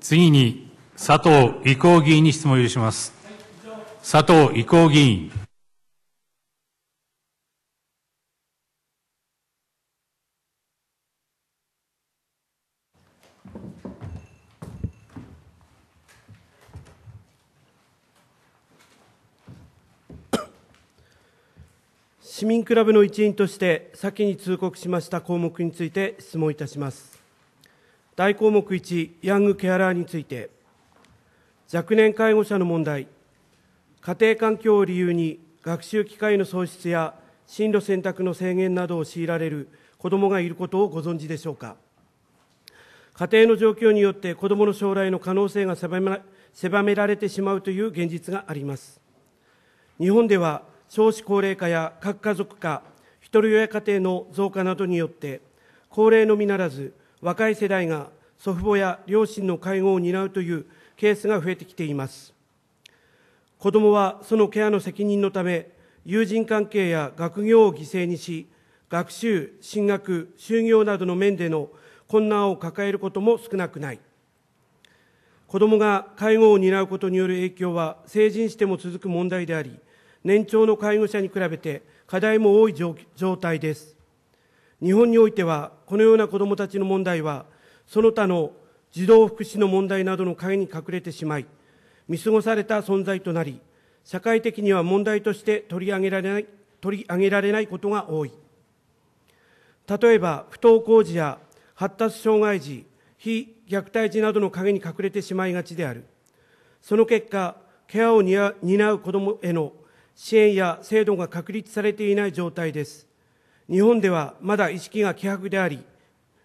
次に佐藤伊光議員に質問を許します。佐藤伊光議員。市民クラブの一員として先に通告しました項目について質問いたします。大項目1、ヤングケアラーについて、若年介護者の問題、家庭環境を理由に学習機会の創出や進路選択の制限などを強いられる子どもがいることをご存知でしょうか。家庭の状況によって子どもの将来の可能性が狭められてしまうという現実があります。日本では少子高齢化や核家族化、ひとり親家庭の増加などによって、高齢のみならず、若い世代が祖父母や両親の介護を担うというケースが増えてきています子どもはそのケアの責任のため友人関係や学業を犠牲にし学習進学就業などの面での困難を抱えることも少なくない子どもが介護を担うことによる影響は成人しても続く問題であり年長の介護者に比べて課題も多い状態です日本においては、このような子どもたちの問題は、その他の児童福祉の問題などの陰に隠れてしまい、見過ごされた存在となり、社会的には問題として取り上げられない、取り上げられないことが多い。例えば、不登校児や発達障害児、非虐待児などの陰に隠れてしまいがちである。その結果、ケアを担う子どもへの支援や制度が確立されていない状態です。日本ではまだ意識が希薄であり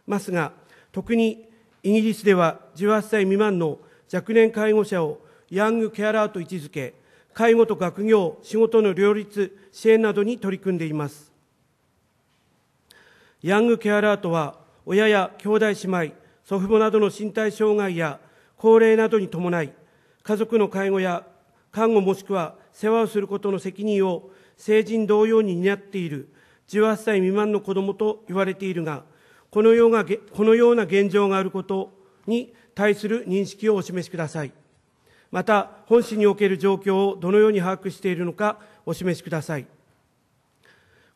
ますが、特にイギリスでは18歳未満の若年介護者をヤングケアラーと位置づけ、介護と学業、仕事の両立、支援などに取り組んでいます。ヤングケアラーとは、親や兄弟姉妹、祖父母などの身体障害や高齢などに伴い、家族の介護や看護もしくは世話をすることの責任を成人同様に担っている18歳未満の子供と言われているがこのようなこのような現状があることに対する認識をお示しくださいまた本市における状況をどのように把握しているのかお示しください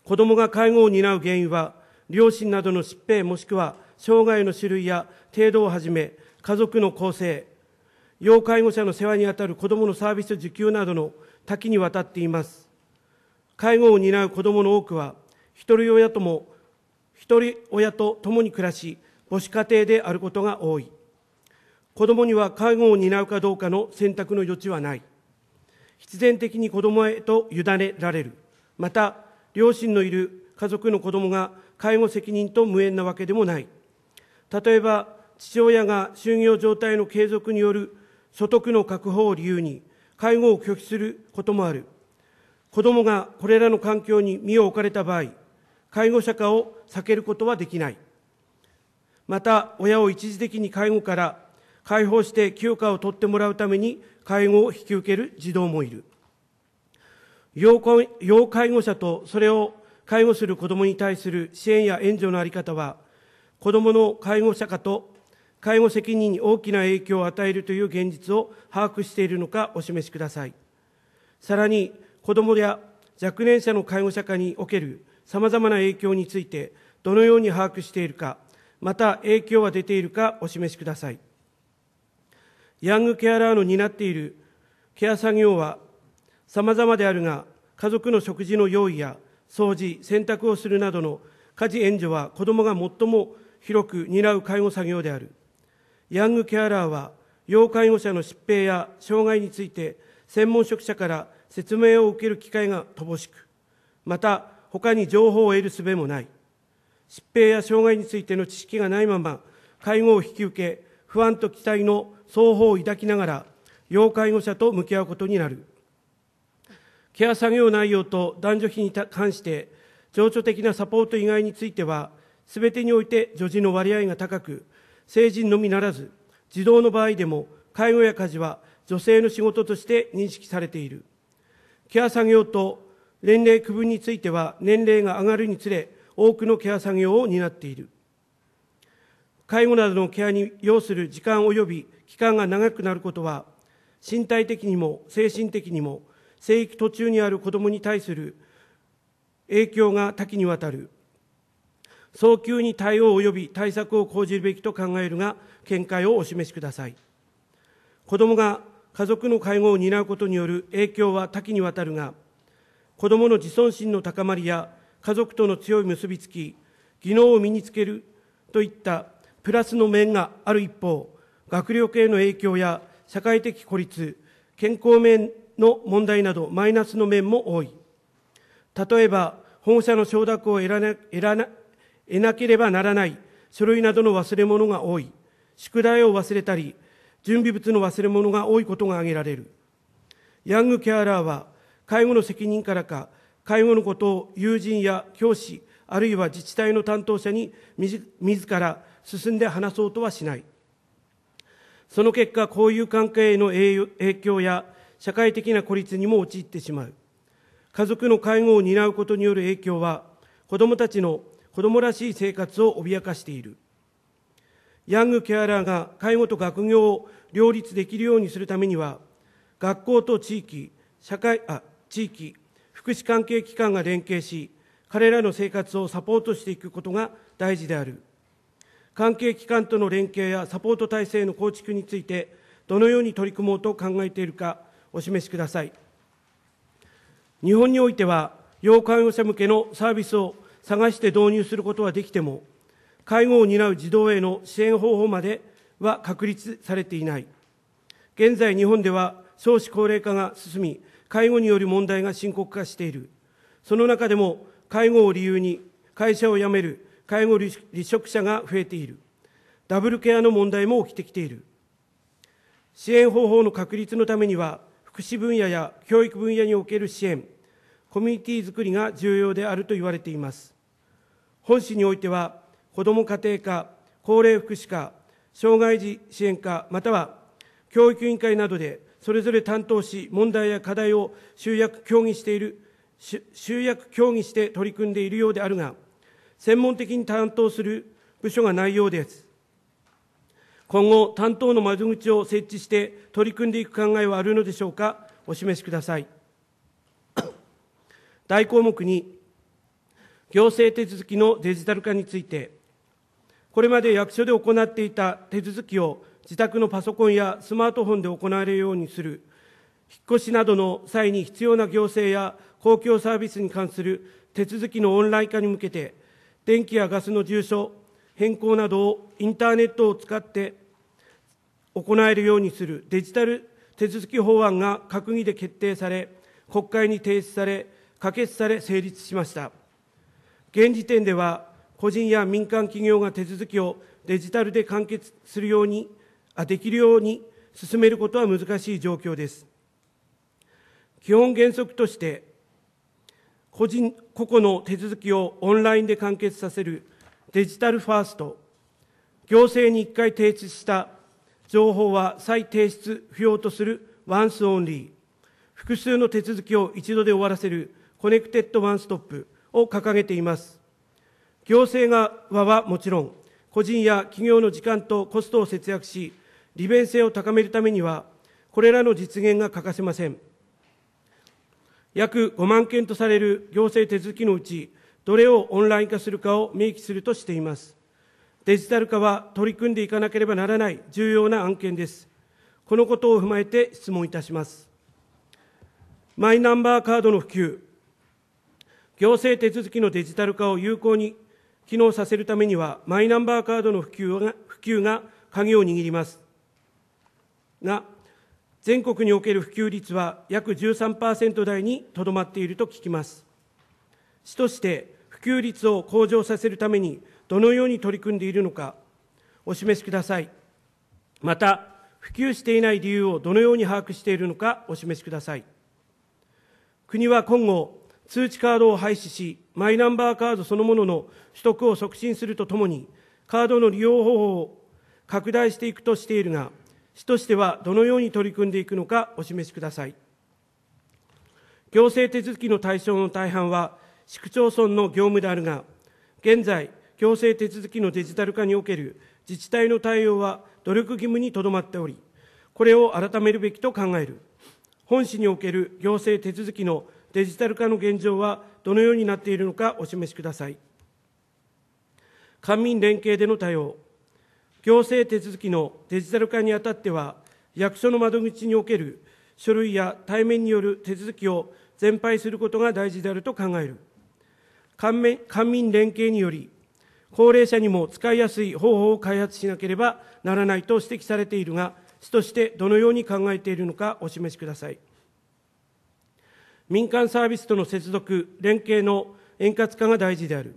子供が介護を担う原因は両親などの疾病もしくは障害の種類や程度をはじめ家族の構成要介護者の世話にあたる子供のサービス受給などの多岐にわたっています介護を担う子供の多くは一人親とも、一人親と共に暮らし、母子家庭であることが多い。子供には介護を担うかどうかの選択の余地はない。必然的に子供へと委ねられる。また、両親のいる家族の子供が介護責任と無縁なわけでもない。例えば、父親が就業状態の継続による所得の確保を理由に、介護を拒否することもある。子供がこれらの環境に身を置かれた場合、介護者化を避けることはできない。また、親を一時的に介護から解放して休暇を取ってもらうために介護を引き受ける児童もいる。要介護者とそれを介護する子どもに対する支援や援助のあり方は、子どもの介護者化と介護責任に大きな影響を与えるという現実を把握しているのかお示しください。さらに、子どもや若年者の介護者会における様々な影響について、どのように把握しているか、また影響は出ているかお示しください。ヤングケアラーの担っているケア作業は様々であるが、家族の食事の用意や掃除、洗濯をするなどの家事援助は子どもが最も広く担う介護作業である。ヤングケアラーは、要介護者の疾病や障害について、専門職者から説明を受ける機会が乏しく、また他に情報を得る術もない。疾病や障害についての知識がないまま、介護を引き受け、不安と期待の双方を抱きながら、要介護者と向き合うことになる。ケア作業内容と男女比に関して、情緒的なサポート以外については、すべてにおいて女児の割合が高く、成人のみならず、児童の場合でも、介護や家事は女性の仕事として認識されている。ケア作業と年齢区分については年齢が上がるにつれ多くのケア作業を担っている介護などのケアに要する時間及び期間が長くなることは身体的にも精神的にも生育途中にある子どもに対する影響が多岐にわたる早急に対応及び対策を講じるべきと考えるが見解をお示しください子どもが家族の介護を担うことによる影響は多岐にわたるが、子どもの自尊心の高まりや家族との強い結びつき、技能を身につけるといったプラスの面がある一方、学力への影響や社会的孤立、健康面の問題などマイナスの面も多い。例えば、保護者の承諾を得らな得らな得なければならない書類などの忘れ物が多い。宿題を忘れたり、準備物の忘れ物が多いことが挙げられるヤングケアラーは介護の責任からか介護のことを友人や教師あるいは自治体の担当者に自ら進んで話そうとはしないその結果交友関係への影響や社会的な孤立にも陥ってしまう家族の介護を担うことによる影響は子どもたちの子どもらしい生活を脅かしているヤングケアラーが介護と学業を両立できるようにするためには、学校と地域、社会、あ、地域、福祉関係機関が連携し、彼らの生活をサポートしていくことが大事である。関係機関との連携やサポート体制の構築について、どのように取り組もうと考えているか、お示しください。日本においては、要介護者向けのサービスを探して導入することはできても、介護を担う児童への支援方法までは確立されていない。現在日本では少子高齢化が進み、介護による問題が深刻化している。その中でも介護を理由に会社を辞める介護離職者が増えている。ダブルケアの問題も起きてきている。支援方法の確立のためには、福祉分野や教育分野における支援、コミュニティづくりが重要であると言われています。本市においては、子ども家庭課、高齢福祉課、障害児支援課、または教育委員会などでそれぞれ担当し、問題や課題を集約協議している、集約協議して取り組んでいるようであるが、専門的に担当する部署がないようです。今後、担当の窓口を設置して取り組んでいく考えはあるのでしょうか、お示しください。大項目に、行政手続きのデジタル化について、これまで役所で行っていた手続きを自宅のパソコンやスマートフォンで行われるようにする、引っ越しなどの際に必要な行政や公共サービスに関する手続きのオンライン化に向けて、電気やガスの住所、変更などをインターネットを使って行えるようにするデジタル手続き法案が閣議で決定され、国会に提出され、可決され、成立しました。現時点では個人や民間企業が手続きをデジタルで完結するように、できるように進めることは難しい状況です。基本原則として、個人、個々の手続きをオンラインで完結させるデジタルファースト、行政に1回提出した情報は再提出不要とするワンスオンリー、複数の手続きを一度で終わらせるコネクテッドワンストップを掲げています。行政側はもちろん、個人や企業の時間とコストを節約し、利便性を高めるためには、これらの実現が欠かせません。約5万件とされる行政手続きのうち、どれをオンライン化するかを明記するとしています。デジタル化は取り組んでいかなければならない重要な案件です。このことを踏まえて質問いたします。マイナンバーカードの普及、行政手続きのデジタル化を有効に機能させるためには、マイナンバーカードの普及が普及が鍵を握ります。が、全国における普及率は約13%台にとどまっていると聞きます。市として普及率を向上させるためにどのように取り組んでいるのか、お示しください。また、普及していない理由をどのように把握しているのか、お示しください。国は今後、通知カードを廃止し、マイナンバーカードそのものの取得を促進するとともに、カードの利用方法を拡大していくとしているが、市としてはどのように取り組んでいくのかお示しください。行政手続きの対象の大半は、市区町村の業務であるが、現在、行政手続きのデジタル化における自治体の対応は努力義務にとどまっており、これを改めるべきと考える。本市における行政手続きのデジタル化の現状はどのようになっているのかお示しください。官民連携での対応、行政手続きのデジタル化にあたっては、役所の窓口における書類や対面による手続きを全廃することが大事であると考える。官民連携により、高齢者にも使いやすい方法を開発しなければならないと指摘されているが、市としてどのように考えているのかお示しください。民間サービスとの接続、連携の円滑化が大事である。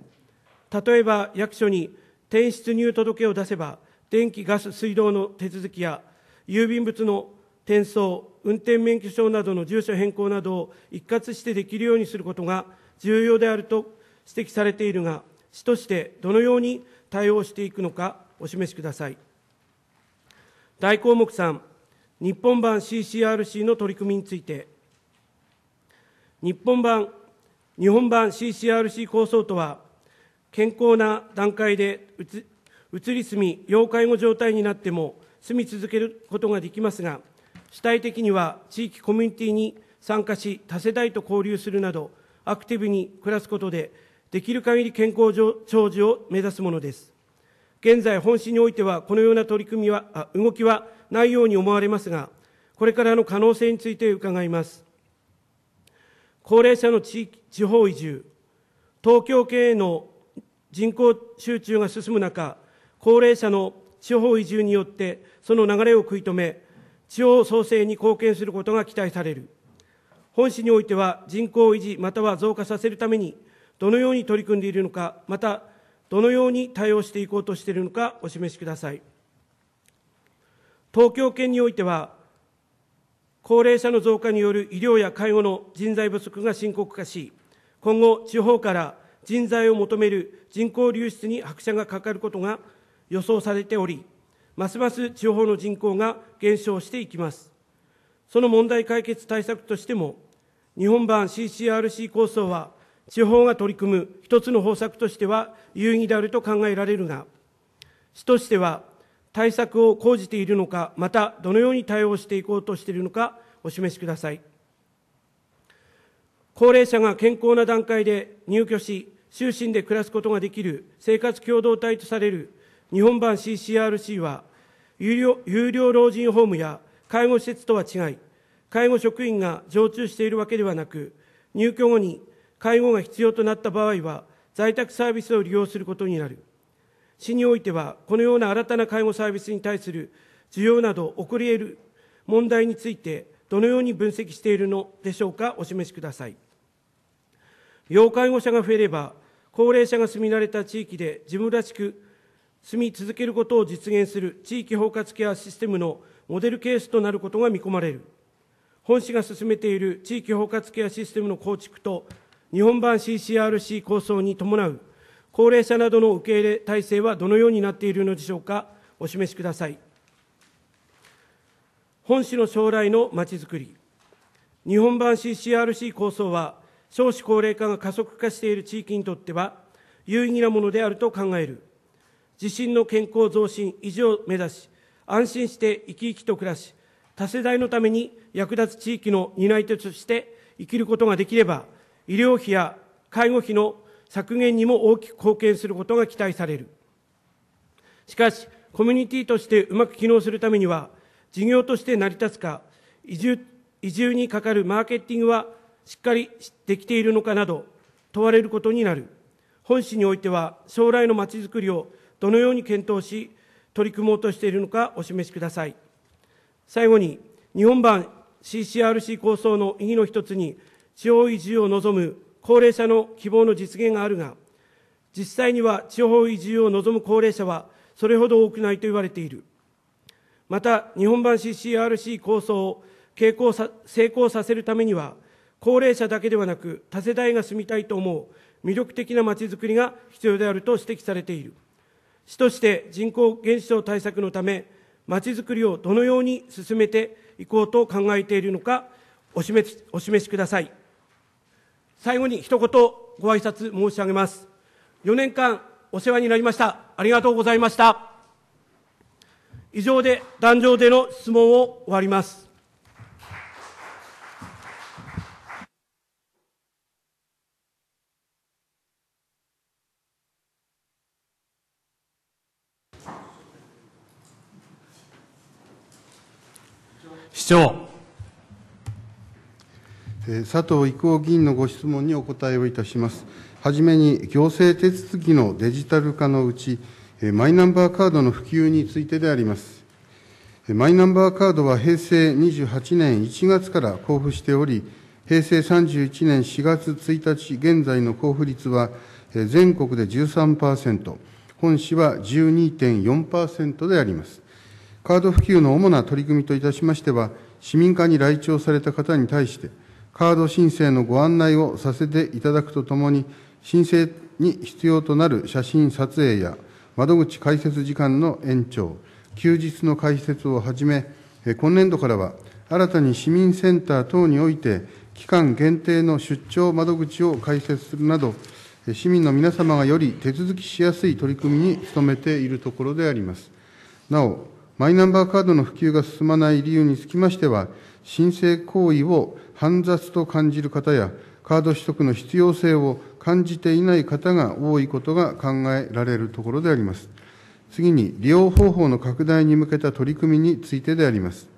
例えば、役所に転出入届を出せば、電気、ガス、水道の手続きや、郵便物の転送、運転免許証などの住所変更などを一括してできるようにすることが重要であると指摘されているが、市としてどのように対応していくのか、お示しください。大項目3、日本版 CCRC の取り組みについて、日本版、日本版 CCRC 構想とは、健康な段階で移り住み、要介護状態になっても住み続けることができますが、主体的には地域コミュニティに参加し、多世代と交流するなど、アクティブに暮らすことで、できる限り健康長寿を目指すものです。現在、本市においては、このような取り組みは、動きはないように思われますが、これからの可能性について伺います。高齢者の地域地方移住、東京圏への人口集中が進む中、高齢者の地方移住によってその流れを食い止め、地方創生に貢献することが期待される。本市においては人口維持または増加させるためにどのように取り組んでいるのか、またどのように対応していこうとしているのかお示しください。東京圏においては高齢者の増加による医療や介護の人材不足が深刻化し、今後、地方から人材を求める人口流出に拍車がかかることが予想されており、ますます地方の人口が減少していきます。その問題解決対策としても、日本版 CCRC 構想は、地方が取り組む一つの方策としては有意義であると考えられるが、市としては、対策を講じているのか、またどのように対応していこうとしているのか、お示しください。高齢者が健康な段階で入居し、終身で暮らすことができる生活共同体とされる日本版 CCRC は有料、有料老人ホームや介護施設とは違い、介護職員が常駐しているわけではなく、入居後に介護が必要となった場合は、在宅サービスを利用することになる。市においては、このような新たな介護サービスに対する需要など起こり得る問題について、どのように分析しているのでしょうか、お示しください。要介護者が増えれば、高齢者が住み慣れた地域で自分らしく住み続けることを実現する地域包括ケアシステムのモデルケースとなることが見込まれる。本市が進めている地域包括ケアシステムの構築と、日本版 CCRC 構想に伴う高齢者などの受け入れ体制はどのようになっているのでしょうか、お示しください。本市の将来のまちづくり、日本版 CCRC 構想は、少子高齢化が加速化している地域にとっては、有意義なものであると考える。自身の健康増進維持を目指し、安心して生き生きと暮らし、多世代のために役立つ地域の担い手として生きることができれば、医療費や介護費の削減にも大きく貢献することが期待される。しかし、コミュニティとしてうまく機能するためには、事業として成り立つか、移住移住にかかるマーケティングはしっかりできているのかなど、問われることになる。本市においては、将来のまちづくりをどのように検討し、取り組もうとしているのかお示しください。最後に、日本版 CCRC 構想の意義の一つに、地方移住を望む高齢者の希望の実現があるが、実際には地方移住を望む高齢者はそれほど多くないと言われている。また、日本版 CCRC 構想を成功させるためには、高齢者だけではなく、多世代が住みたいと思う魅力的な街づくりが必要であると指摘されている。市として人口減少対策のため、街づくりをどのように進めていこうと考えているのか、お示しお示しください。最後に一言ご挨拶申し上げます。4年間お世話になりました。ありがとうございました。以上で壇上での質問を終わります。市長。佐藤郁夫議員のご質問にお答えをいたします。はじめに、行政手続きのデジタル化のうち、マイナンバーカードの普及についてであります。マイナンバーカードは平成28年1月から交付しており、平成31年4月1日現在の交付率は、全国で13%、本市は12.4%であります。カード普及の主な取り組みといたしましては、市民課に来庁された方に対して、カード申請のご案内をさせていただくとともに、申請に必要となる写真撮影や、窓口開設時間の延長、休日の開設をはじめ、今年度からは、新たに市民センター等において、期間限定の出張窓口を開設するなど、市民の皆様がより手続きしやすい取り組みに努めているところであります。なお、マイナンバーカードの普及が進まない理由につきましては、申請行為を煩雑と感じる方や、カード取得の必要性を感じていない方が多いことが考えられるところであります。次に、利用方法の拡大に向けた取り組みについてであります。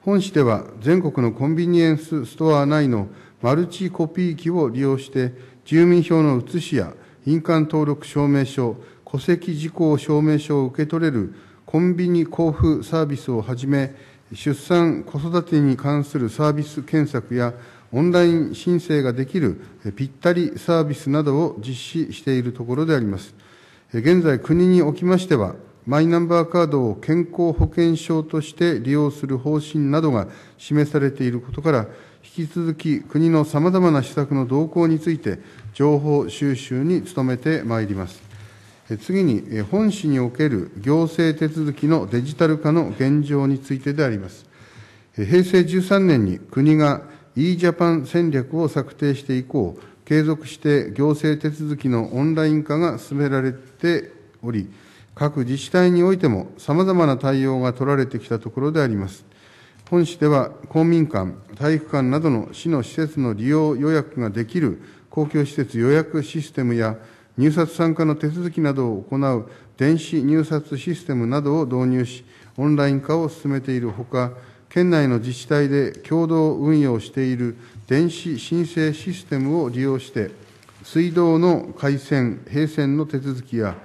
本市では、全国のコンビニエンスストア内のマルチコピー機を利用して、住民票の写しや印鑑登録証明書、戸籍事項証明書を受け取れるコンビニ交付サービスをはじめ、出産・子育てに関するサービス検索やオンライン申請ができるぴったりサービスなどを実施しているところであります。現在、国におきましては、マイナンバーカードを健康保険証として利用する方針などが示されていることから、引き続き国のさまざまな施策の動向について、情報収集に努めてまいります。次に、本市における行政手続きのデジタル化の現状についてであります。平成13年に国が e ジャパン戦略を策定して以降、継続して行政手続きのオンライン化が進められており、各自治体においても様々な対応が取られてきたところであります。本市では公民館、体育館などの市の施設の利用予約ができる公共施設予約システムや入札参加の手続きなどを行う電子入札システムなどを導入し、オンライン化を進めているほか、県内の自治体で共同運用している電子申請システムを利用して、水道の改線、閉線の手続きや、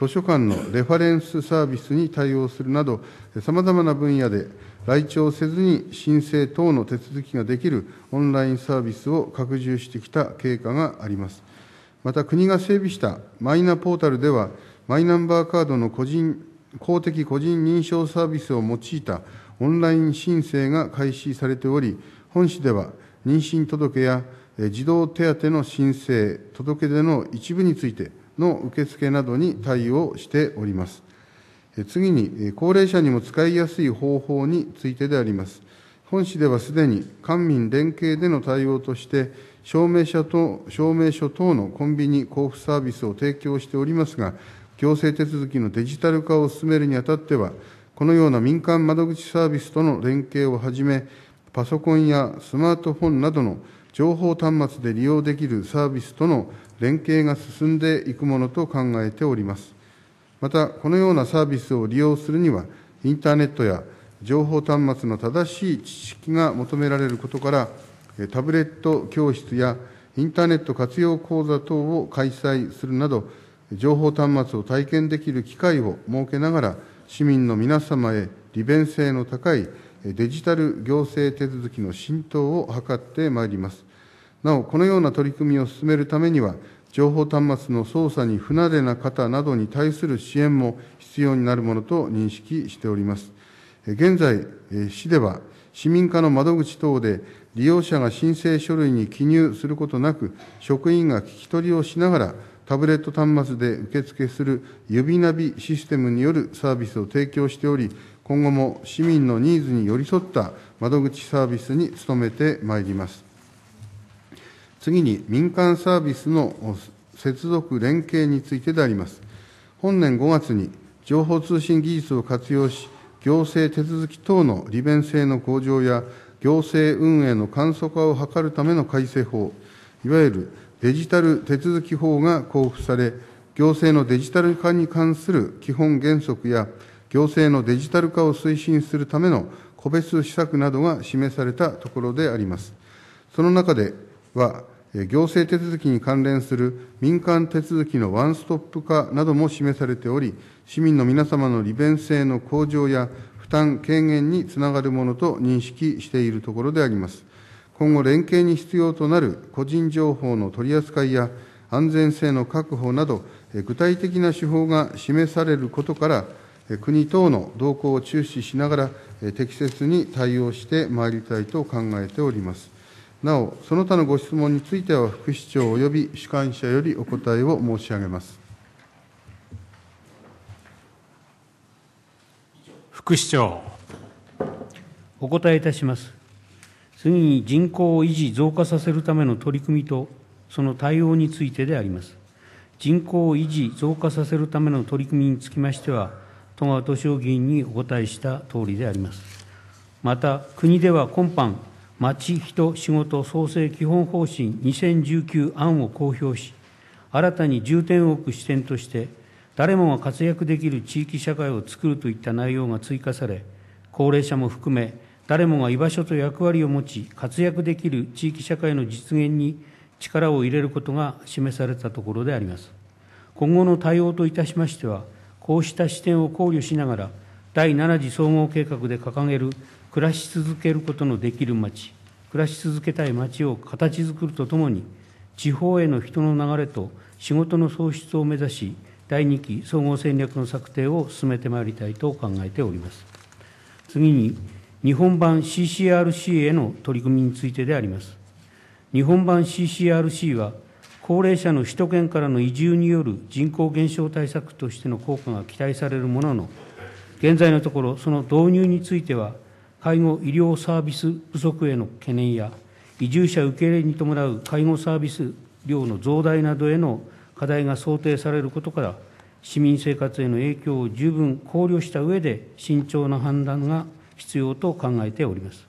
図書館のレファレンスサービスに対応するなど、さまざまな分野で来庁せずに申請等の手続きができるオンラインサービスを拡充してきた経過があります。また国が整備したマイナポータルでは、マイナンバーカードの個人公的個人認証サービスを用いたオンライン申請が開始されており、本市では妊娠届や児童手当の申請、届け出の一部についての受付などに対応しております。次に、高齢者にも使いやすい方法についてであります。本市ではすでに官民連携での対応として、証明書等証明書等のコンビニ交付サービスを提供しておりますが、行政手続きのデジタル化を進めるにあたっては、このような民間窓口サービスとの連携をはじめ、パソコンやスマートフォンなどの情報端末で利用できるサービスとの連携が進んでいくものと考えております。また、このようなサービスを利用するには、インターネットや情報端末の正しい知識が求められることから、タブレット教室やインターネット活用講座等を開催するなど、情報端末を体験できる機会を設けながら、市民の皆様へ利便性の高いデジタル行政手続きの浸透を図ってまいります。なお、このような取り組みを進めるためには、情報端末の操作に不慣れな方などに対する支援も必要になるものと認識しております。現在、市では市民課の窓口等で利用者が申請書類に記入することなく、職員が聞き取りをしながら、タブレット端末で受付する指ナビシステムによるサービスを提供しており、今後も市民のニーズに寄り添った窓口サービスに努めてまいります。次に民間サービスの接続連携についてであります。本年5月に情報通信技術を活用し、行政手続き等の利便性の向上や行政運営の簡素化を図るための改正法、いわゆるデジタル手続き法が交付され、行政のデジタル化に関する基本原則や、行政のデジタル化を推進するための個別施策などが示されたところであります。その中では、行政手続きに関連する民間手続きのワンストップ化なども示されており、市民の皆様の利便性の向上や負担軽減につながるものと認識しているところであります。今後、連携に必要となる個人情報の取り扱いや安全性の確保など、具体的な手法が示されることから、国等の動向を注視しながら、適切に対応してまいりたいと考えております。なお、その他のご質問については、副市長及び主管者よりお答えを申し上げます。副市長。お答えいたします。次に人口を維持・増加させるための取り組みと、その対応についてであります。人口を維持・増加させるための取り組みにつきましては、戸川敏夫議員にお答えしたとおりであります。また、国では今般、町、人、仕事創生基本方針2019案を公表し、新たに重点を置く視点として、誰もが活躍できる地域社会をつくるといった内容が追加され、高齢者も含め、誰もが居場所と役割を持ち、活躍できる地域社会の実現に力を入れることが示されたところであります。今後の対応といたしましては、こうした視点を考慮しながら、第7次総合計画で掲げる暮らし続けることのできる街暮らし続けたい街を形作るとともに地方への人の流れと仕事の創出を目指し第2期総合戦略の策定を進めてまいりたいと考えております次に日本版 CCRC への取り組みについてであります日本版 CCRC は高齢者の首都圏からの移住による人口減少対策としての効果が期待されるものの現在のところその導入については介護医療サービス不足への懸念や、移住者受け入れに伴う介護サービス量の増大などへの課題が想定されることから、市民生活への影響を十分考慮した上で、慎重な判断が必要と考えております。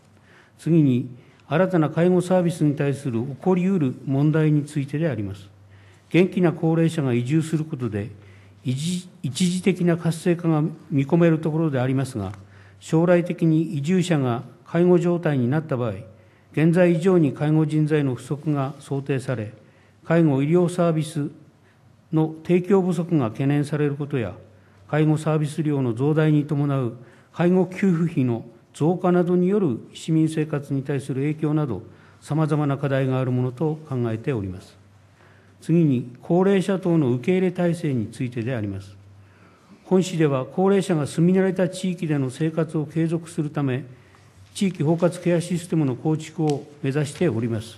次に、新たな介護サービスに対する起こりうる問題についてであります。元気な高齢者が移住することで、一時的な活性化が見込めるところでありますが、将来的に移住者が介護状態になった場合、現在以上に介護人材の不足が想定され、介護医療サービスの提供不足が懸念されることや、介護サービス量の増大に伴う介護給付費の増加などによる市民生活に対する影響など、さまざまな課題があるものと考えております。次に、高齢者等の受け入れ体制についてであります。本市では高齢者が住み慣れた地域での生活を継続するため、地域包括ケアシステムの構築を目指しております。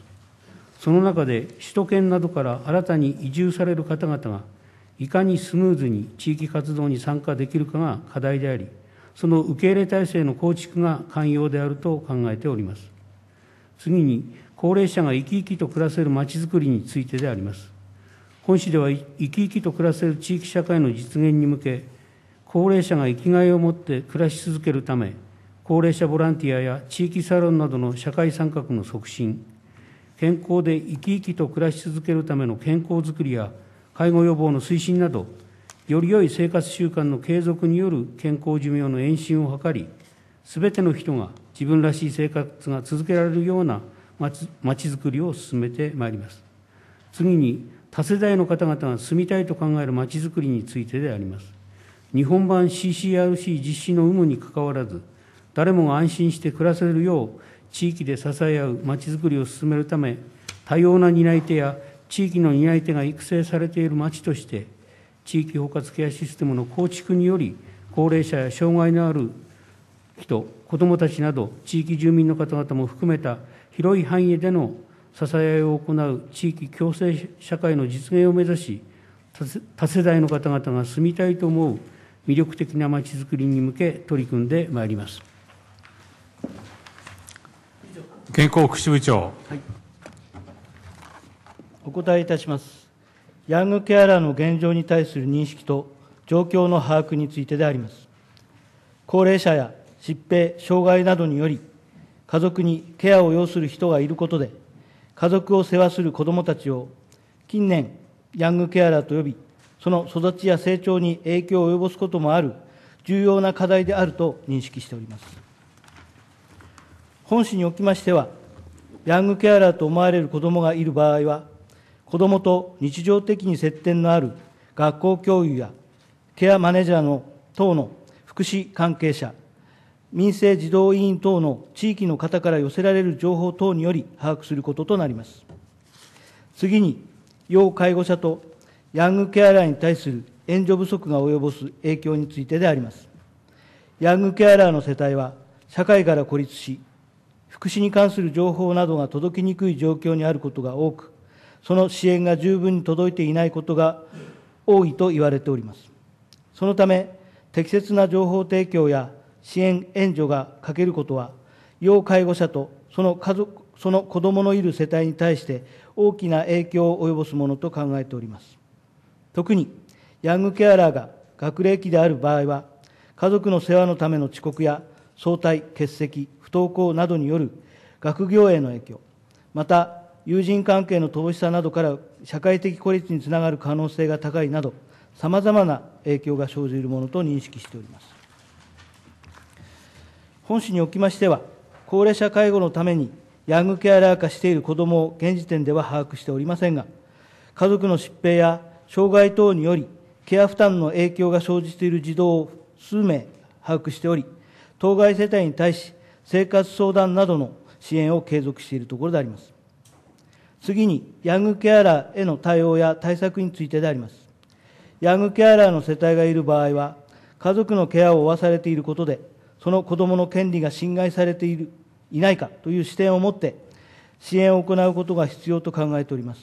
その中で、首都圏などから新たに移住される方々が、いかにスムーズに地域活動に参加できるかが課題であり、その受け入れ体制の構築が肝要であると考えております。次に、高齢者が生き生きと暮らせるまちづくりについてであります。本市では生き生きと暮らせる地域社会の実現に向け、高齢者が生きがいを持って暮らし続けるため、高齢者ボランティアや地域サロンなどの社会参画の促進、健康で生き生きと暮らし続けるための健康づくりや介護予防の推進など、より良い生活習慣の継続による健康寿命の延伸を図り、すべての人が自分らしい生活が続けられるようなまちづくりを進めてまいります。次に、多世代の方々が住みたいと考えるまちづくりについてであります。日本版 CCRC 実施の有無にかかわらず、誰もが安心して暮らせるよう、地域で支え合うまちづくりを進めるため、多様な担い手や地域の担い手が育成されているちとして、地域包括ケアシステムの構築により、高齢者や障害のある人、子どもたちなど、地域住民の方々も含めた広い範囲での支え合いを行う地域共生社会の実現を目指し、多世代の方々が住みたいと思う魅力的なまちづくりに向け取り組んでまいります健康福祉部長、はい、お答えいたしますヤングケアラーの現状に対する認識と状況の把握についてであります高齢者や疾病障害などにより家族にケアを要する人がいることで家族を世話する子どもたちを近年ヤングケアラーと呼びその育ちや成長に影響を及ぼすこともある重要な課題であると認識しております。本市におきましては、ヤングケアラーと思われる子どもがいる場合は、子どもと日常的に接点のある学校教諭やケアマネージャーの等の福祉関係者、民生児童委員等の地域の方から寄せられる情報等により把握することとなります。次に、要介護者とヤングケアラーに対する援助不足が及ぼす影響についてであります。ヤングケアラーの世帯は、社会から孤立し、福祉に関する情報などが届きにくい状況にあることが多く、その支援が十分に届いていないことが多いと言われております。そのため、適切な情報提供や支援援助が欠けることは、要介護者とその家族、その子供のいる世帯に対して大きな影響を及ぼすものと考えております。特にヤングケアラーが学齢期である場合は、家族の世話のための遅刻や早退、欠席、不登校などによる学業への影響、また友人関係の乏しさなどから社会的孤立につながる可能性が高いなど、さまざまな影響が生じるものと認識しております。本市におきましては、高齢者介護のためにヤングケアラー化している子どもを現時点では把握しておりませんが、家族の疾病や障害等によりケア負担の影響が生じている児童を数名把握しており、当該世帯に対し、生活相談などの支援を継続しているところであります。次に、ヤングケアラーへの対応や対策についてであります。ヤングケアラーの世帯がいる場合は、家族のケアを負わされていることで、その子どもの権利が侵害されているいないかという視点を持って、支援を行うことが必要と考えております。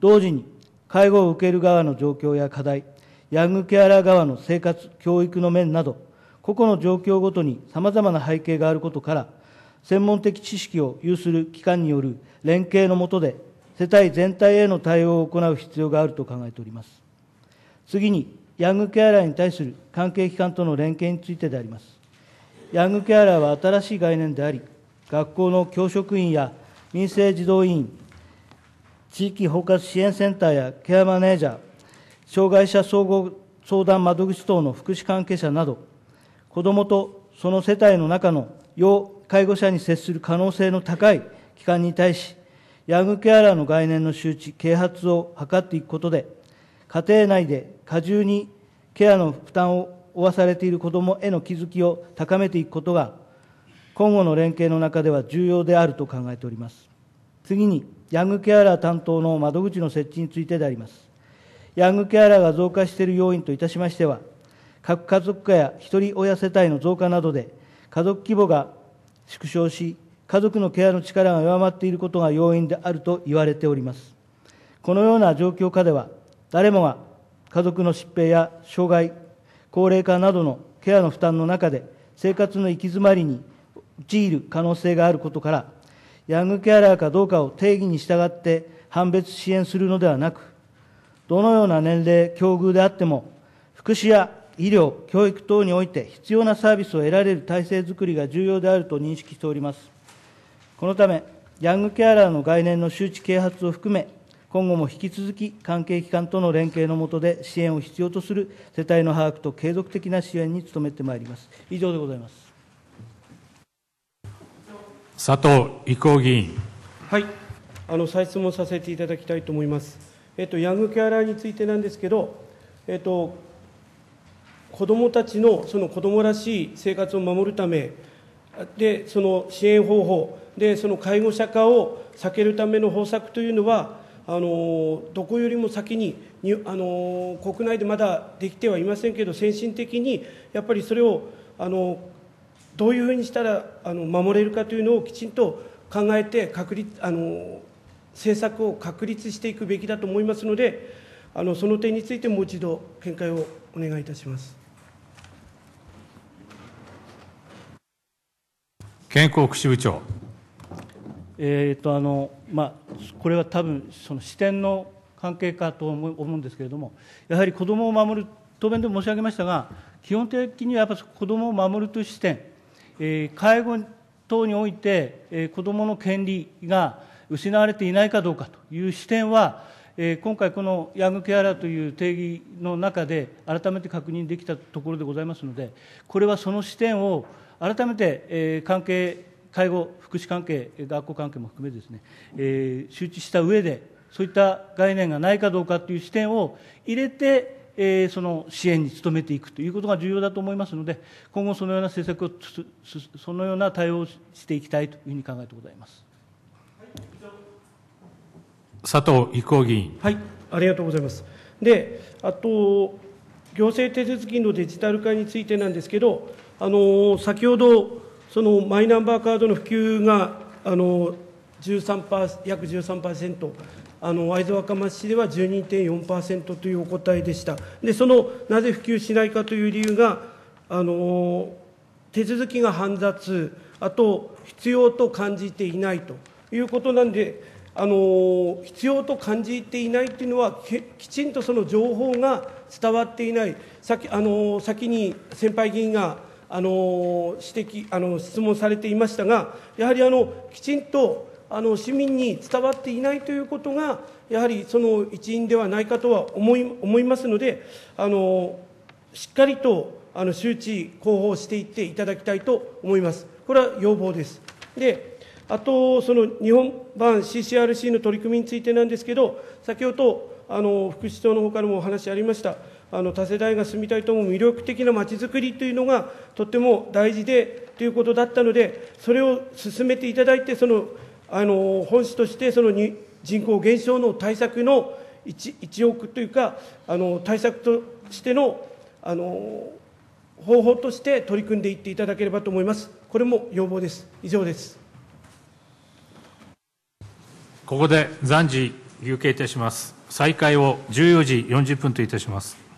同時に、介護を受ける側の状況や課題、ヤングケアラー側の生活、教育の面など、個々の状況ごとにさまざまな背景があることから、専門的知識を有する機関による連携の下で、世帯全体への対応を行う必要があると考えております。次に、ヤングケアラーに対する関係機関との連携についてであります。ヤングケアラーは新しい概念であり、学校の教職員や民生児童委員、地域包括支援センターやケアマネージャー、障害者総合相談窓口等の福祉関係者など、子どもとその世帯の中の要介護者に接する可能性の高い機関に対し、ヤングケアラーの概念の周知、啓発を図っていくことで、家庭内で過重にケアの負担を負わされている子どもへの気づきを高めていくことが、今後の連携の中では重要であると考えております。次にヤングケアラー担当の窓口の設置についてであります。ヤングケアラーが増加している要因といたしましては、各家族化やひとり親世帯の増加などで、家族規模が縮小し、家族のケアの力が弱まっていることが要因であると言われております。このような状況下では、誰もが家族の疾病や障害、高齢化などのケアの負担の中で、生活の行き詰まりに陥る可能性があることから、ヤングケアラーかどうかを定義に従って判別支援するのではなく、どのような年齢、境遇であっても、福祉や医療、教育等において必要なサービスを得られる体制づくりが重要であると認識しております。このため、ヤングケアラーの概念の周知啓発を含め、今後も引き続き関係機関との連携の下で支援を必要とする世帯の把握と継続的な支援に努めてまいります。以上でございます。佐藤郁夫議員。はい。あの再質問させていただきたいと思います。えっとヤングケアラーについてなんですけど、えっと子どもたちのその子どもらしい生活を守るためでその支援方法でその介護者化を避けるための方策というのはあのどこよりも先ににあの国内でまだできてはいませんけど先進的にやっぱりそれをあのどういうふうにしたらあの守れるかというのをきちんと考えて確立あの政策を確立していくべきだと思いますのであのその点についてもう一度見解をお願いいたします健康福祉部長。えっとあのまあ、これは多分その視点の関係かと思うんですけれども、やはり子どもを守る、答弁でも申し上げましたが、基本的にはやっぱ子どもを守るという視点、介護等において、子どもの権利が失われていないかどうかという視点は、今回、このヤングケアラーという定義の中で、改めて確認できたところでございますので、これはその視点を改めて関係、介護、福祉関係、学校関係も含めですね、周知した上で、そういった概念がないかどうかという視点を入れて、えー、その支援に努めていくということが重要だと思いますので、今後、そのような政策を、そのような対応をしていきたいというふうに考えてございます。佐藤郁夫議員。はい、ありがとうございます。で、あと、行政手続きのデジタル化についてなんですけど、あの先ほど、そのマイナンバーカードの普及があの13パー約13%あの会津若松市では12.4%というお答えでしたでそのなぜ普及しないかという理由があの手続きが煩雑あと必要と感じていないということなんであの必要と感じていないというのはきちんとその情報が伝わっていない先あの先に先輩議員があの指摘あの質問されていましたがやはりあのきちんとあの市民に伝わっていないということが、やはりその一因ではないかとは思い思いますので、あのしっかりとあの周知、広報していっていただきたいと思います。これは要望です。であと、その日本版 CCRC の取り組みについてなんですけど、先ほどあの副市長の方からもお話ありました、あの多世代が住みたいと思う魅力的なまちづくりというのがとても大事でということだったので、それを進めていただいて、そのあの本市としてそのに人口減少の対策の 1, 1億というかあの対策としてのあの方法として取り組んでいっていただければと思います。これも要望です。以上です。ここで暫時休憩いたします。再開を14時40分といたします。